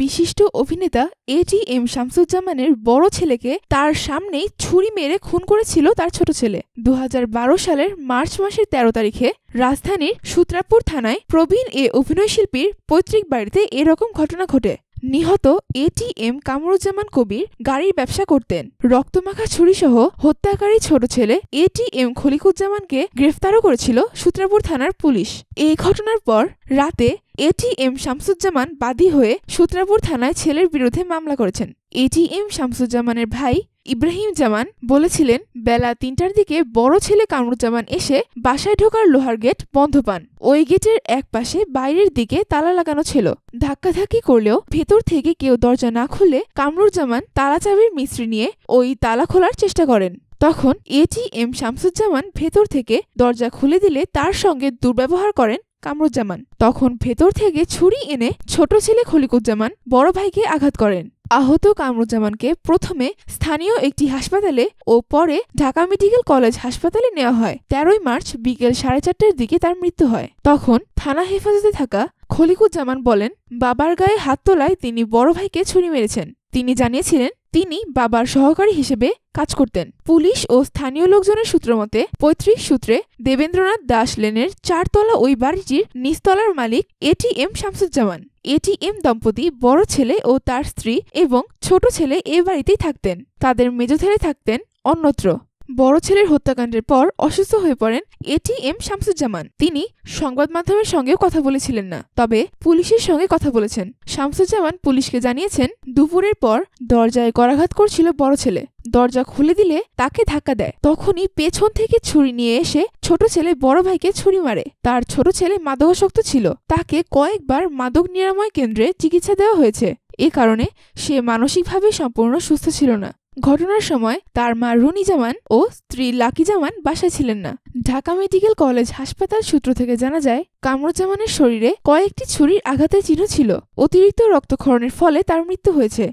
বিশিষ্ট অভিনেতা এ G M শামসুজ্জামানের বড় ছেলেকে তার সামনেই ছুরি মেরে খুন করেছিল তার ছোট ছেলে দু সালের মার্চ মাসের ১৩ তারিখে রাজধানীর সূত্রাপুর থানায় প্রবীণ এ অভিনয়শিল্পীর পৈতৃক বাড়িতে এরকম ঘটনা ঘটে নিহত এটিএম কামরুজ্জামান কবির গাড়ির ব্যবসা করতেন রক্তমাখা ছুরিসহ হত্যাকারী ছোট ছেলে এটিএম খলিকুজ্জামানকে গ্রেফতারও করেছিল সূত্রাপুর থানার পুলিশ এই ঘটনার পর রাতে এটিএম শামসুজ্জামান বাদী হয়ে সূত্রাপুর থানায় ছেলের বিরুদ্ধে মামলা করেছেন এটিএম শামসুজ্জামানের ভাই ইব্রাহিম জামান বলেছিলেন বেলা তিনটার দিকে বড় ছেলে কামরুজ্জামান এসে বাসায় ঢোকার লোহার গেট বন্ধ পান ওই গেটের এক পাশে বাইরের দিকে তালা লাগানো ছিল ধাক্কাধাক্কি করলেও ভেতর থেকে কেউ দরজা না খুলে কামরুজ্জামান তালা চাবির মিস্ত্রি নিয়ে ওই তালা খোলার চেষ্টা করেন তখন এটি এম শামসুজ্জামান ভেতর থেকে দরজা খুলে দিলে তার সঙ্গে দুর্ব্যবহার করেন কামরুজ্জামান তখন ভেতর থেকে ছুরি এনে ছোট ছেলে খলিকুজ্জামান বড় ভাইকে আঘাত করেন আহত কামরুজ্জামানকে প্রথমে স্থানীয় একটি হাসপাতালে ও পরে ঢাকা মেডিকেল কলেজ হাসপাতালে নেওয়া হয় তেরোই মার্চ বিকেল সাড়ে চারটার দিকে তার মৃত্যু হয় তখন থানা হেফাজতে থাকা খলিকুজ্জামান বলেন বাবার গায়ে হাত তোলায় তিনি বড় ভাইকে ছুরি মেরেছেন তিনি জানিয়েছিলেন তিনি বাবার সহকারী হিসেবে কাজ করতেন পুলিশ ও স্থানীয় লোকজনের সূত্র মতে পৈতৃক সূত্রে দেবেন্দ্রনাথ দাস লেনের চারতলা ওই বাড়িটির নিচতলার মালিক এটিএম শামসুজ্জামান এটিএম দম্পতি বড় ছেলে ও তার স্ত্রী এবং ছোট ছেলে এ বাড়িতেই থাকতেন তাদের মেজ ছেলে থাকতেন অন্যত্র বড় ছেলের হত্যাকাণ্ডের পর অসুস্থ হয়ে পড়েন এটি এম শামসুজ্জামান তিনি সংবাদ মাধ্যমের সঙ্গেও কথা বলেছিলেন না তবে পুলিশের সঙ্গে কথা বলেছেন শামসুজ্জামান পুলিশকে জানিয়েছেন দুপুরের পর দরজায় করাঘাত করছিল বড় ছেলে দরজা খুলে দিলে তাকে ধাক্কা দেয় তখনই পেছন থেকে ছুরি নিয়ে এসে ছোট ছেলে বড় ভাইকে ছুরি মারে তার ছোট ছেলে মাদকাসক্ত ছিল তাকে কয়েকবার মাদক নিরাময় কেন্দ্রে চিকিৎসা দেওয়া হয়েছে এ কারণে সে মানসিকভাবে সম্পূর্ণ সুস্থ ছিল না ঘটনার সময় তার মা রুনি জামান ও স্ত্রী লাকি জামান বাসায় ছিলেন না ঢাকা মেডিকেল কলেজ হাসপাতাল সূত্র থেকে জানা যায় জামানের শরীরে কয়েকটি ছুরির আঘাতের চিহ্ন ছিল অতিরিক্ত রক্তক্ষরণের ফলে তার মৃত্যু হয়েছে